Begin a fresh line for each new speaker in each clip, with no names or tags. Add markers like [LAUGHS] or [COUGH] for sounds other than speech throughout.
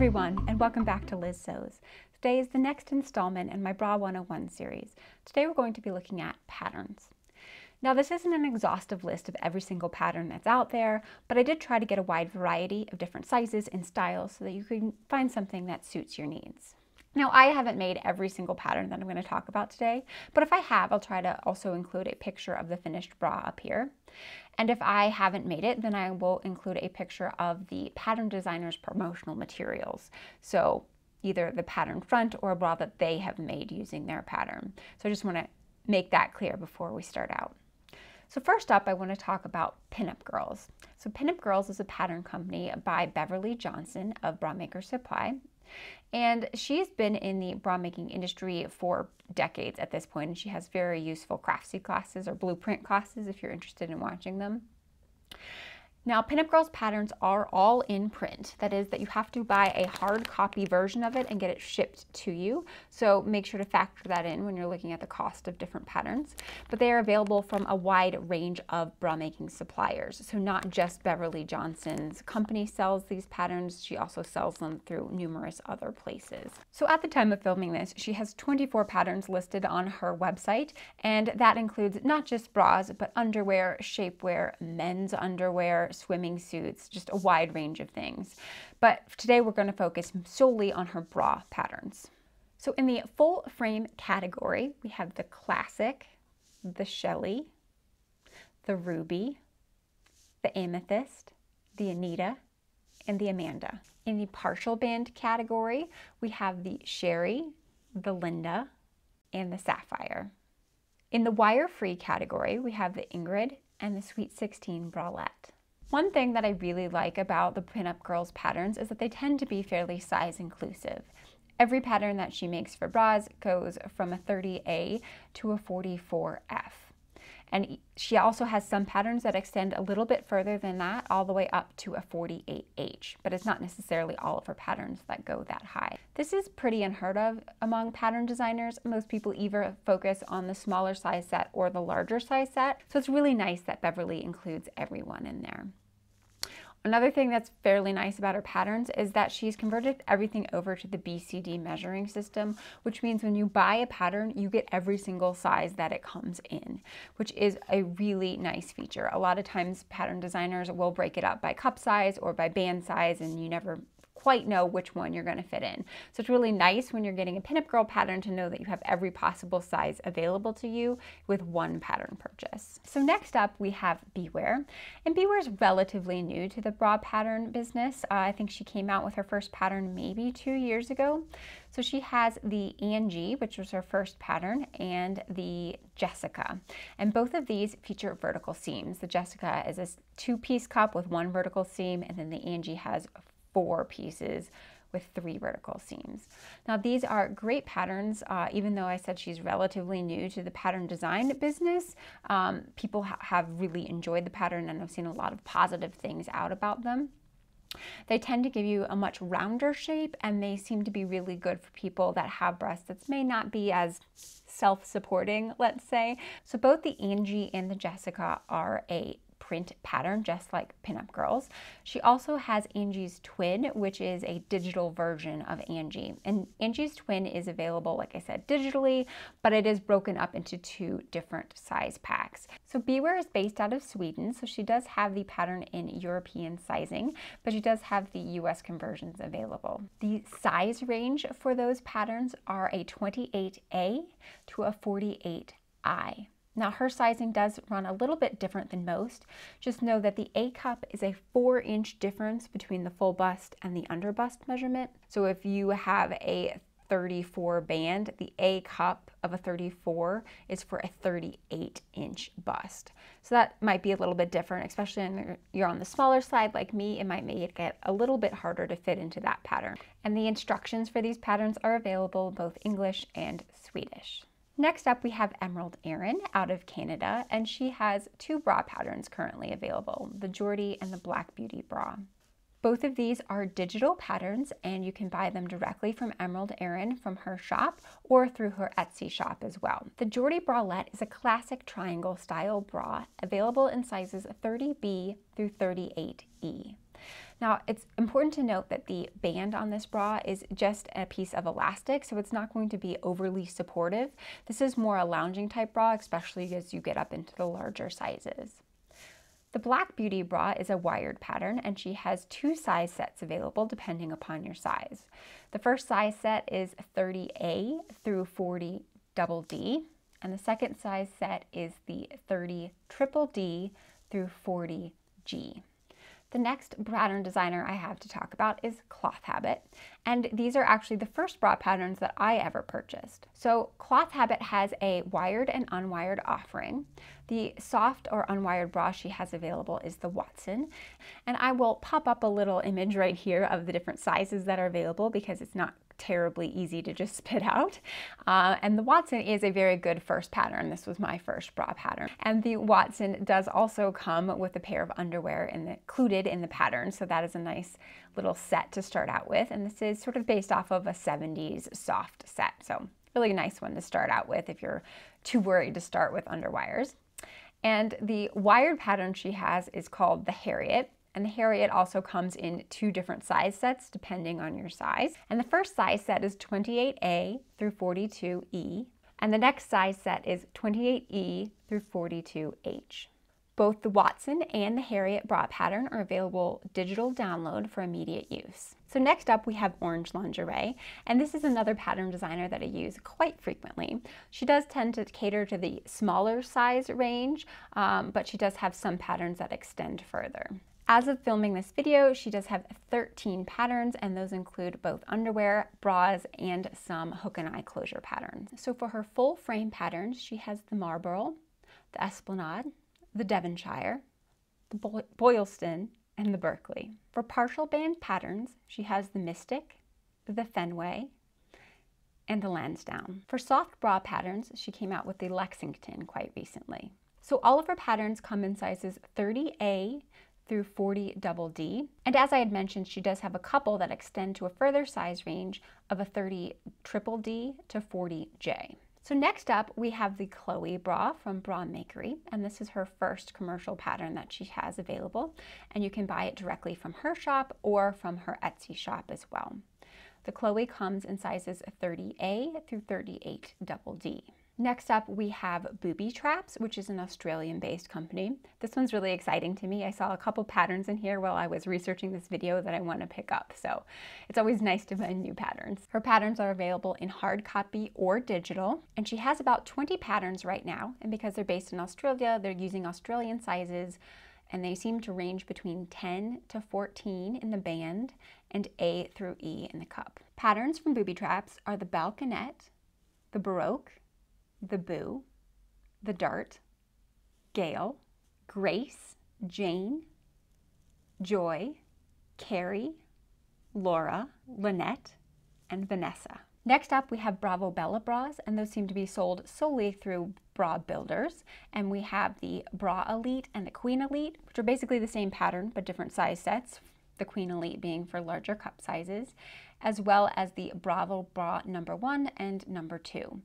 everyone, and welcome back to Liz Sews. Today is the next installment in my Bra 101 series. Today we're going to be looking at patterns. Now this isn't an exhaustive list of every single pattern that's out there, but I did try to get a wide variety of different sizes and styles so that you can find something that suits your needs. Now, I haven't made every single pattern that I'm going to talk about today, but if I have, I'll try to also include a picture of the finished bra up here. And if I haven't made it, then I will include a picture of the pattern designer's promotional materials. So either the pattern front or a bra that they have made using their pattern. So I just wanna make that clear before we start out. So first up, I want to talk about Pinup Girls. So Pinup Girls is a pattern company by Beverly Johnson of Bra Maker Supply, and she's been in the bra making industry for decades at this point, and she has very useful craftsy classes or blueprint classes if you're interested in watching them. Now, Pinup Girls patterns are all in print. That is that you have to buy a hard copy version of it and get it shipped to you. So make sure to factor that in when you're looking at the cost of different patterns. But they are available from a wide range of bra making suppliers. So not just Beverly Johnson's company sells these patterns. She also sells them through numerous other places. So at the time of filming this, she has 24 patterns listed on her website. And that includes not just bras, but underwear, shapewear, men's underwear, swimming suits, just a wide range of things. But today we're going to focus solely on her bra patterns. So in the full frame category, we have the classic, the Shelley, the Ruby, the Amethyst, the Anita, and the Amanda. In the partial band category, we have the Sherry, the Linda, and the Sapphire. In the wire-free category, we have the Ingrid and the Sweet 16 bralette. One thing that I really like about the pinup girls patterns is that they tend to be fairly size inclusive. Every pattern that she makes for bras goes from a 30A to a 44F. And she also has some patterns that extend a little bit further than that, all the way up to a 48H, but it's not necessarily all of her patterns that go that high. This is pretty unheard of among pattern designers. Most people either focus on the smaller size set or the larger size set, so it's really nice that Beverly includes everyone in there. Another thing that's fairly nice about her patterns is that she's converted everything over to the BCD measuring system, which means when you buy a pattern, you get every single size that it comes in, which is a really nice feature. A lot of times pattern designers will break it up by cup size or by band size and you never quite know which one you're gonna fit in. So it's really nice when you're getting a pinup girl pattern to know that you have every possible size available to you with one pattern purchase. So next up we have Beware. And Beware is relatively new to the bra pattern business. Uh, I think she came out with her first pattern maybe two years ago. So she has the Angie, which was her first pattern, and the Jessica. And both of these feature vertical seams. The Jessica is a two-piece cup with one vertical seam, and then the Angie has four pieces with three vertical seams. Now these are great patterns, uh, even though I said she's relatively new to the pattern design business, um, people ha have really enjoyed the pattern and I've seen a lot of positive things out about them. They tend to give you a much rounder shape and they seem to be really good for people that have breasts that may not be as self-supporting, let's say. So both the Angie and the Jessica are a print pattern, just like Pinup Girls. She also has Angie's Twin, which is a digital version of Angie. And Angie's Twin is available, like I said, digitally, but it is broken up into two different size packs. So Beware is based out of Sweden, so she does have the pattern in European sizing, but she does have the US conversions available. The size range for those patterns are a 28A to a 48I. Now her sizing does run a little bit different than most. Just know that the A cup is a four inch difference between the full bust and the under bust measurement. So if you have a 34 band, the A cup of a 34 is for a 38 inch bust. So that might be a little bit different, especially when you're on the smaller side like me, it might make it get a little bit harder to fit into that pattern. And the instructions for these patterns are available both English and Swedish. Next up, we have Emerald Erin out of Canada, and she has two bra patterns currently available, the Geordie and the Black Beauty bra. Both of these are digital patterns and you can buy them directly from Emerald Erin from her shop or through her Etsy shop as well. The Geordie bralette is a classic triangle style bra available in sizes 30B through 38E. Now it's important to note that the band on this bra is just a piece of elastic, so it's not going to be overly supportive. This is more a lounging type bra, especially as you get up into the larger sizes. The Black Beauty bra is a wired pattern and she has two size sets available depending upon your size. The first size set is 30A through 40 double D and the second size set is the 30 triple D through 40 G. The next pattern designer I have to talk about is Cloth Habit, and these are actually the first bra patterns that I ever purchased. So Cloth Habit has a wired and unwired offering. The soft or unwired bra she has available is the Watson, and I will pop up a little image right here of the different sizes that are available because it's not terribly easy to just [LAUGHS] spit out. Uh, and the Watson is a very good first pattern. This was my first bra pattern. And the Watson does also come with a pair of underwear in the, included in the pattern. So that is a nice little set to start out with. And this is sort of based off of a 70s soft set. So really nice one to start out with if you're too worried to start with underwires. And the wired pattern she has is called the Harriet. And the Harriet also comes in two different size sets depending on your size. And the first size set is 28A through 42E. And the next size set is 28E through 42H. Both the Watson and the Harriet bra pattern are available digital download for immediate use. So next up we have Orange Lingerie, and this is another pattern designer that I use quite frequently. She does tend to cater to the smaller size range, um, but she does have some patterns that extend further. As of filming this video, she does have 13 patterns, and those include both underwear, bras, and some hook and eye closure patterns. So for her full frame patterns, she has the Marlborough, the Esplanade, the Devonshire, the Boylston, and the Berkeley. For partial band patterns, she has the Mystic, the Fenway, and the Lansdowne. For soft bra patterns, she came out with the Lexington quite recently. So all of her patterns come in sizes 30A through 40 double D. And as I had mentioned, she does have a couple that extend to a further size range of a 30 triple D to 40 J. So next up, we have the Chloe bra from Bra Makery, and this is her first commercial pattern that she has available, and you can buy it directly from her shop or from her Etsy shop as well. The Chloe comes in sizes 30A through 38 double D. Next up, we have Booby Traps, which is an Australian-based company. This one's really exciting to me. I saw a couple patterns in here while I was researching this video that I want to pick up, so it's always nice to find new patterns. Her patterns are available in hard copy or digital, and she has about 20 patterns right now, and because they're based in Australia, they're using Australian sizes, and they seem to range between 10 to 14 in the band and A through E in the cup. Patterns from Booby Traps are the Balconette, the Baroque, the boo, the dart, Gail, Grace, Jane, Joy, Carrie, Laura, Lynette, and Vanessa. Next up, we have Bravo Bella bras, and those seem to be sold solely through bra builders. And we have the Bra Elite and the Queen Elite, which are basically the same pattern but different size sets, the Queen Elite being for larger cup sizes, as well as the Bravo Bra number one and number two.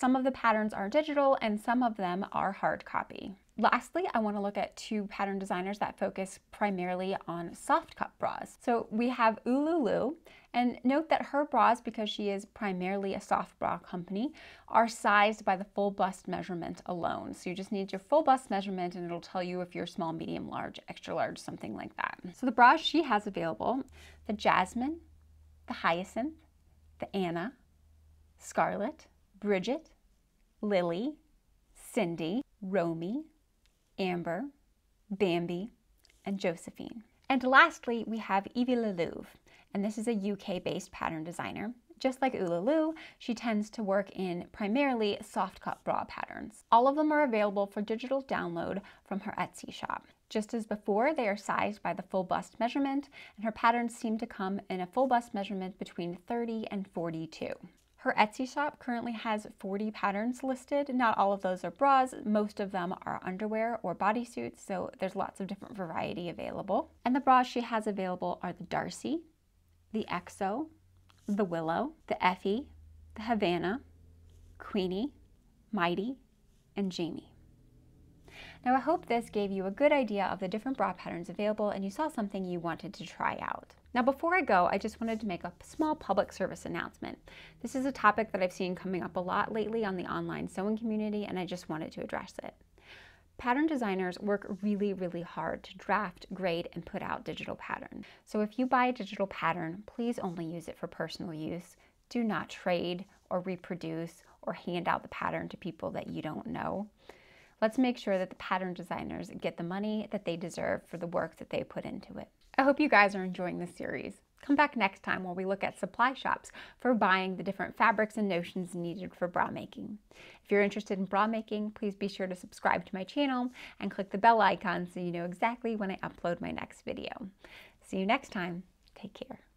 Some of the patterns are digital and some of them are hard copy. Lastly, I wanna look at two pattern designers that focus primarily on soft cut bras. So we have Ululu, and note that her bras, because she is primarily a soft bra company, are sized by the full bust measurement alone. So you just need your full bust measurement and it'll tell you if you're small, medium, large, extra large, something like that. So the bras she has available, the Jasmine, the Hyacinth, the Anna, Scarlet, Bridget, Lily, Cindy, Romy, Amber, Bambi, and Josephine. And lastly, we have Evie Lelouve, and this is a UK-based pattern designer. Just like Ululu, she tends to work in primarily soft cut bra patterns. All of them are available for digital download from her Etsy shop. Just as before, they are sized by the full bust measurement, and her patterns seem to come in a full bust measurement between 30 and 42. Her Etsy shop currently has 40 patterns listed. Not all of those are bras, most of them are underwear or bodysuits, so there's lots of different variety available. And the bras she has available are the Darcy, the Exo, the Willow, the Effie, the Havana, Queenie, Mighty, and Jamie. Now I hope this gave you a good idea of the different bra patterns available and you saw something you wanted to try out. Now, before I go, I just wanted to make a small public service announcement. This is a topic that I've seen coming up a lot lately on the online sewing community, and I just wanted to address it. Pattern designers work really, really hard to draft, grade, and put out digital patterns. So if you buy a digital pattern, please only use it for personal use. Do not trade or reproduce or hand out the pattern to people that you don't know. Let's make sure that the pattern designers get the money that they deserve for the work that they put into it. I hope you guys are enjoying this series. Come back next time while we look at supply shops for buying the different fabrics and notions needed for bra making. If you're interested in bra making, please be sure to subscribe to my channel and click the bell icon so you know exactly when I upload my next video. See you next time. Take care.